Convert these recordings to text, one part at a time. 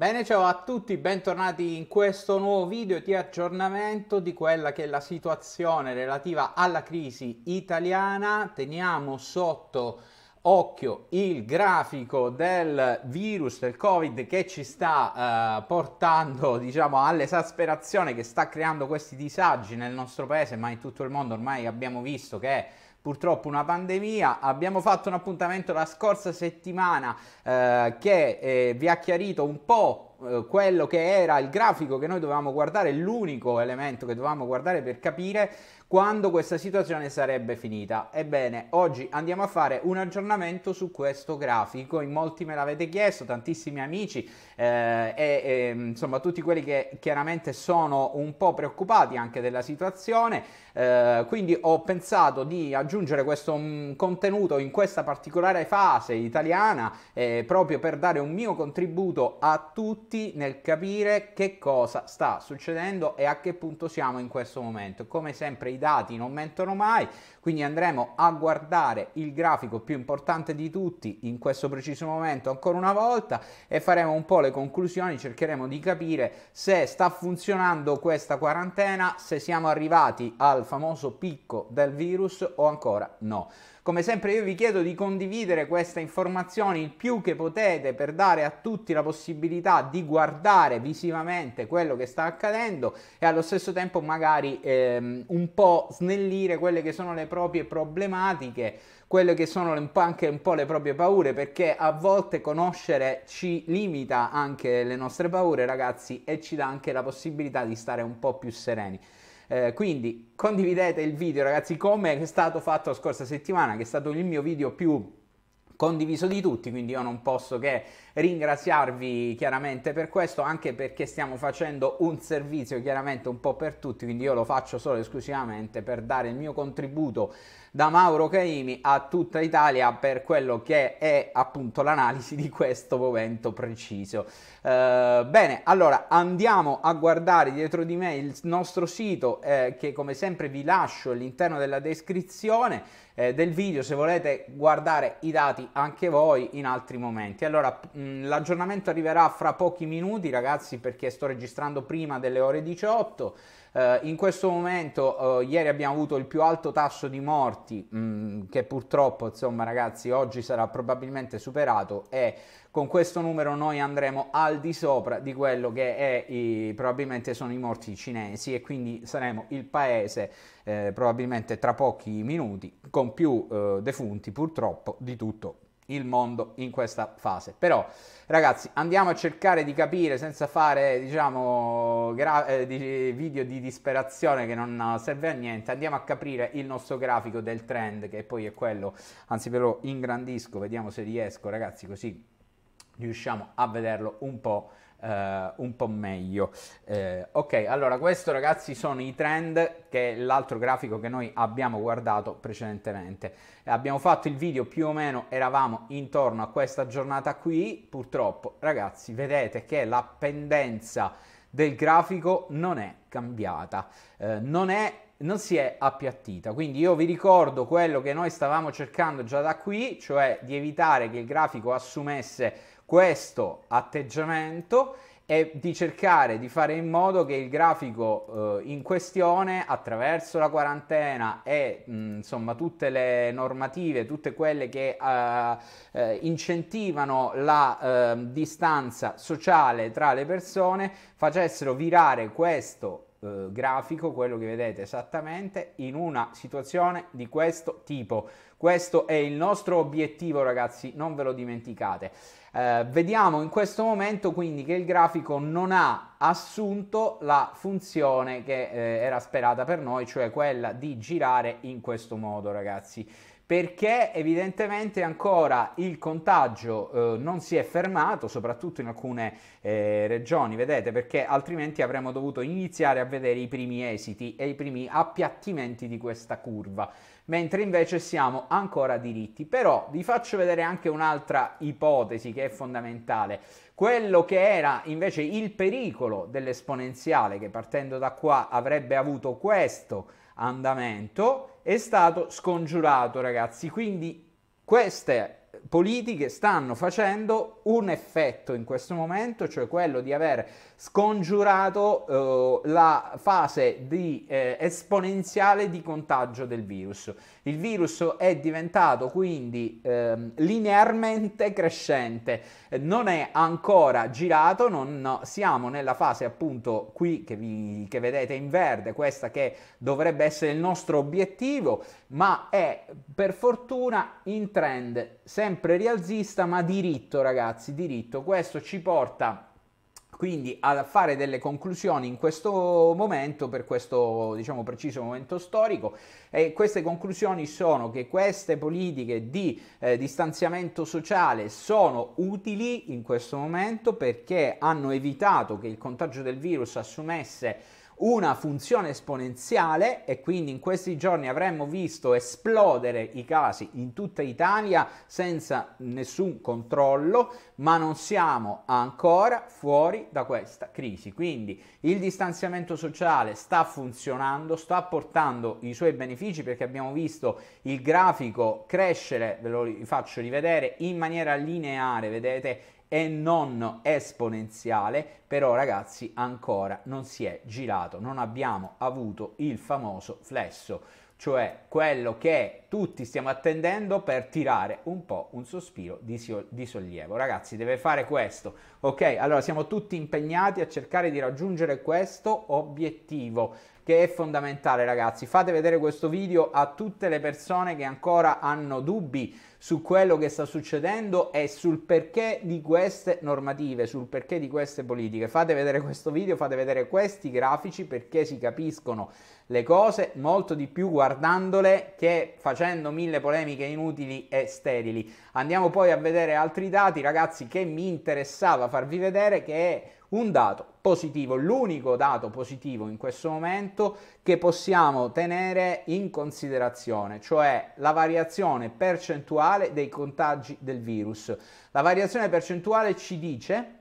Bene, ciao a tutti, bentornati in questo nuovo video di aggiornamento di quella che è la situazione relativa alla crisi italiana. Teniamo sotto occhio il grafico del virus del covid che ci sta eh, portando diciamo all'esasperazione che sta creando questi disagi nel nostro paese ma in tutto il mondo ormai abbiamo visto che è purtroppo una pandemia. Abbiamo fatto un appuntamento la scorsa settimana eh, che eh, vi ha chiarito un po' eh, quello che era il grafico che noi dovevamo guardare, l'unico elemento che dovevamo guardare per capire quando questa situazione sarebbe finita. Ebbene, oggi andiamo a fare un aggiornamento su questo grafico, in molti me l'avete chiesto, tantissimi amici eh, e, e insomma tutti quelli che chiaramente sono un po' preoccupati anche della situazione, eh, quindi ho pensato di aggiungere questo mm, contenuto in questa particolare fase italiana eh, proprio per dare un mio contributo a tutti nel capire che cosa sta succedendo e a che punto siamo in questo momento. Come sempre dati non mentono mai, quindi andremo a guardare il grafico più importante di tutti in questo preciso momento ancora una volta e faremo un po' le conclusioni, cercheremo di capire se sta funzionando questa quarantena, se siamo arrivati al famoso picco del virus o ancora no. Come sempre io vi chiedo di condividere queste informazioni il più che potete per dare a tutti la possibilità di guardare visivamente quello che sta accadendo e allo stesso tempo magari ehm, un po' snellire quelle che sono le proprie problematiche quelle che sono anche un po' le proprie paure, perché a volte conoscere ci limita anche le nostre paure, ragazzi, e ci dà anche la possibilità di stare un po' più sereni. Eh, quindi condividete il video ragazzi come è stato fatto la scorsa settimana, che è stato il mio video più condiviso di tutti, quindi io non posso che ringraziarvi chiaramente per questo, anche perché stiamo facendo un servizio chiaramente un po' per tutti, quindi io lo faccio solo e esclusivamente per dare il mio contributo da Mauro Caimi a tutta Italia per quello che è appunto l'analisi di questo momento preciso. Eh, bene, allora andiamo a guardare dietro di me il nostro sito eh, che come sempre vi lascio all'interno della descrizione eh, del video se volete guardare i dati anche voi in altri momenti. Allora mm, l'aggiornamento arriverà fra pochi minuti ragazzi perché sto registrando prima delle ore 18. Eh, in questo momento, eh, ieri abbiamo avuto il più alto tasso di morti, mh, mm, che purtroppo, insomma, ragazzi, oggi sarà probabilmente superato e con questo numero noi andremo al di sopra di quello che è i, probabilmente sono i morti cinesi e quindi saremo il paese eh, probabilmente tra pochi minuti con più eh, defunti purtroppo di tutto il mondo in questa fase. Però ragazzi andiamo a cercare di capire senza fare diciamo gra- eh, di- video di disperazione che non serve a niente, andiamo a capire il nostro grafico del trend che poi è quello, anzi ve lo ingrandisco, vediamo se riesco ragazzi così riusciamo a vederlo un po'. Uh, un po' meglio. Uh, ok, allora questo ragazzi sono i trend che è l'altro grafico che noi abbiamo guardato precedentemente. Abbiamo fatto il video più o meno, eravamo intorno a questa giornata qui, purtroppo ragazzi vedete che la pendenza del grafico non è cambiata, uh, non è non si è appiattita. Quindi io vi ricordo quello che noi stavamo cercando già da qui, cioè di evitare che il grafico assumesse questo atteggiamento e di cercare di fare in modo che il grafico eh, in questione attraverso la quarantena e mh, mm, insomma tutte le normative, tutte quelle che eh, eh, incentivano la ehm, distanza sociale tra le persone, facessero virare questo eh, grafico, quello che vedete esattamente, in una situazione di questo tipo questo è il nostro obiettivo ragazzi, non ve lo dimenticate. Eh, vediamo in questo momento quindi che il grafico non ha assunto la funzione che eh, era sperata per noi, cioè quella di girare in questo modo ragazzi perché evidentemente ancora il contagio eh, non si è fermato, soprattutto in alcune eh, regioni, vedete, perché altrimenti avremmo dovuto iniziare a vedere i primi esiti e i primi appiattimenti di questa curva, mentre invece siamo ancora diritti. Però vi faccio vedere anche un'altra ipotesi che è fondamentale, quello che era invece il pericolo dell'esponenziale che partendo da qua avrebbe avuto questo andamento è stato scongiurato, ragazzi. Quindi queste politiche stanno facendo un effetto in questo momento, cioè quello di aver scongiurato eh, la fase di, eh, esponenziale di contagio del virus. Il virus è diventato quindi ehm, linearmente crescente, non è ancora girato, non siamo nella fase appunto qui che, vi, che vedete in verde, questa che dovrebbe essere il nostro obiettivo, ma è per fortuna in trend sempre rialzista ma diritto ragazzi, diritto, questo ci porta quindi a fare delle conclusioni in questo momento, per questo diciamo, preciso momento storico, e queste conclusioni sono che queste politiche di eh, distanziamento sociale sono utili in questo momento perché hanno evitato che il contagio del virus assumesse una funzione esponenziale e quindi in questi giorni avremmo visto esplodere i casi in tutta Italia senza nessun controllo, ma non siamo ancora fuori da questa crisi. Quindi il distanziamento sociale sta funzionando, sta portando i suoi benefici perché abbiamo visto il grafico crescere, ve lo faccio rivedere, in maniera lineare, vedete e non esponenziale, però ragazzi ancora non si è girato, non abbiamo avuto il famoso flesso, cioè quello che tutti stiamo attendendo per tirare un po' un sospiro di, so- di, sollievo. Ragazzi, deve fare questo, ok? Allora siamo tutti impegnati a cercare di raggiungere questo obiettivo che è fondamentale, ragazzi. Fate vedere questo video a tutte le persone che ancora hanno dubbi su quello che sta succedendo e sul perché di queste normative, sul perché di queste politiche. Fate vedere questo video, fate vedere questi grafici perché si capiscono le cose molto di più guardandole che facendo facendo mille polemiche inutili e sterili. Andiamo poi a vedere altri dati, ragazzi, che mi interessava farvi vedere, che è un dato positivo, l'unico dato positivo in questo momento che possiamo tenere in considerazione, cioè la variazione percentuale dei contagi del virus. La variazione percentuale ci dice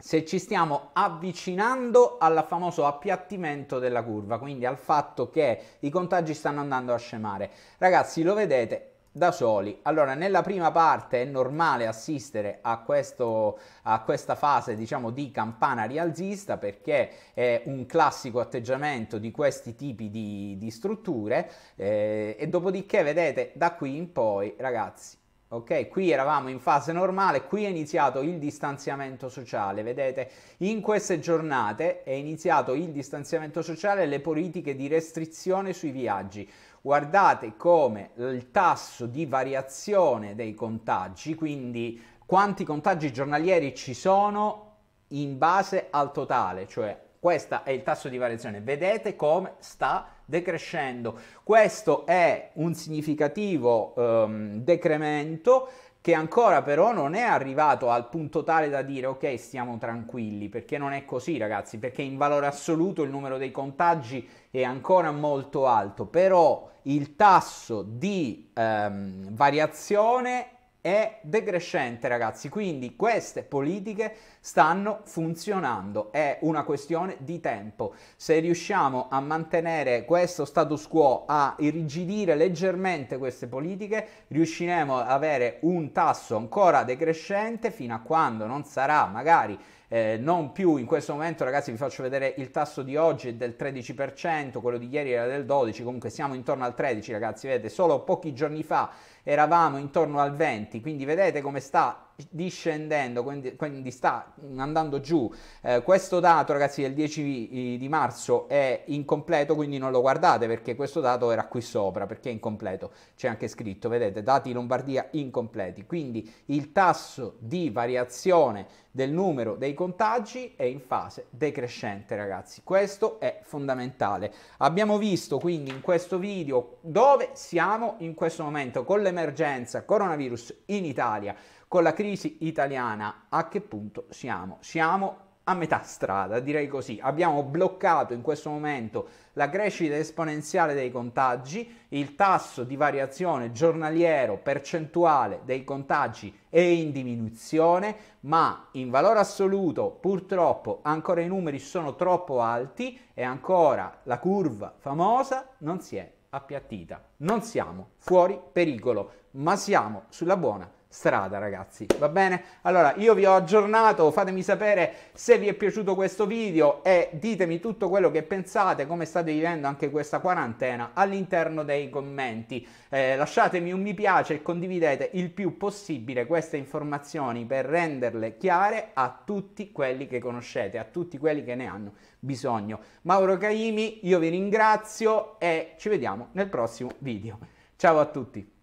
se ci stiamo avvicinando al famoso appiattimento della curva, quindi al fatto che i contagi stanno andando a scemare. Ragazzi, lo vedete, da soli. Allora, nella prima parte è normale assistere a, questo, a questa fase, diciamo, di campana rialzista perché è un classico atteggiamento di questi tipi di, di strutture eh, e dopodiché, vedete, da qui in poi, ragazzi, Ok, qui eravamo in fase normale, qui è iniziato il distanziamento sociale, vedete, in queste giornate è iniziato il distanziamento sociale e le politiche di restrizione sui viaggi. Guardate come il tasso di variazione dei contagi, quindi quanti contagi giornalieri ci sono in base al totale, cioè questo è il tasso di variazione, vedete come sta decrescendo. Questo è un significativo ehm, decremento che ancora però non è arrivato al punto tale da dire ok stiamo tranquilli perché non è così ragazzi perché in valore assoluto il numero dei contagi è ancora molto alto però il tasso di ehm, variazione è decrescente ragazzi, quindi queste politiche stanno funzionando, è una questione di tempo. Se riusciamo a mantenere questo status quo, a irrigidire leggermente queste politiche, riusciremo ad avere un tasso ancora decrescente fino a quando non sarà magari eh, non più in questo momento ragazzi vi faccio vedere il tasso di oggi è del 13%, quello di ieri era del 12%, comunque siamo intorno al 13% ragazzi, vedete solo pochi giorni fa eravamo intorno al 20%, quindi vedete come sta discendendo, quindi, quindi sta andando giù. Eh, questo dato, ragazzi, del 10 di marzo è incompleto, quindi non lo guardate perché questo dato era qui sopra, perché è incompleto. C'è anche scritto, vedete, dati Lombardia incompleti. Quindi il tasso di variazione del numero dei contagi è in fase decrescente, ragazzi. Questo è fondamentale. Abbiamo visto quindi in questo video dove siamo in questo momento con l'emergenza coronavirus in Italia. Con la crisi italiana a che punto siamo? Siamo a metà strada, direi così. Abbiamo bloccato in questo momento la crescita esponenziale dei contagi, il tasso di variazione giornaliero percentuale dei contagi è in diminuzione, ma in valore assoluto purtroppo ancora i numeri sono troppo alti e ancora la curva famosa non si è appiattita. Non siamo fuori pericolo, ma siamo sulla buona strada ragazzi va bene allora io vi ho aggiornato fatemi sapere se vi è piaciuto questo video e ditemi tutto quello che pensate come state vivendo anche questa quarantena all'interno dei commenti eh, lasciatemi un mi piace e condividete il più possibile queste informazioni per renderle chiare a tutti quelli che conoscete a tutti quelli che ne hanno bisogno Mauro Caimi io vi ringrazio e ci vediamo nel prossimo video ciao a tutti